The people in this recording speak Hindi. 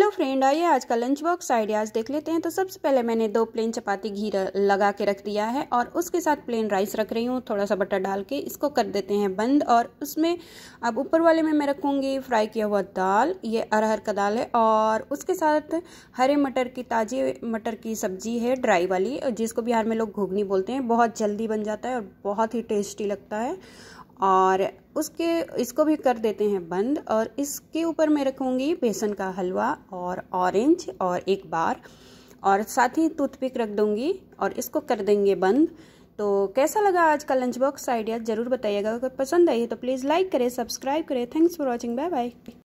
हेलो फ्रेंड आइए आज का लंच बॉक्स आइडियाज़ देख लेते हैं तो सबसे पहले मैंने दो प्लेन चपाती घी लगा के रख दिया है और उसके साथ प्लेन राइस रख रही हूँ थोड़ा सा बटर डाल के इसको कर देते हैं बंद और उसमें अब ऊपर वाले में मैं रखूँगी फ्राई किया हुआ दाल ये अरहर का दाल है और उसके साथ हरे मटर की ताज़ी मटर की सब्जी है ड्राई वाली जिसको बिहार में लोग घूगनी बोलते हैं बहुत जल्दी बन जाता है और बहुत ही टेस्टी लगता है और उसके इसको भी कर देते हैं बंद और इसके ऊपर मैं रखूँगी बेसन का हलवा और ऑरेंज और एक बार और साथ ही टूथपिक रख दूँगी और इसको कर देंगे बंद तो कैसा लगा आज का लंच बॉक्स आइडिया ज़रूर बताइएगा अगर पसंद आई तो प्लीज़ लाइक करें सब्सक्राइब करें thanks for watching bye bye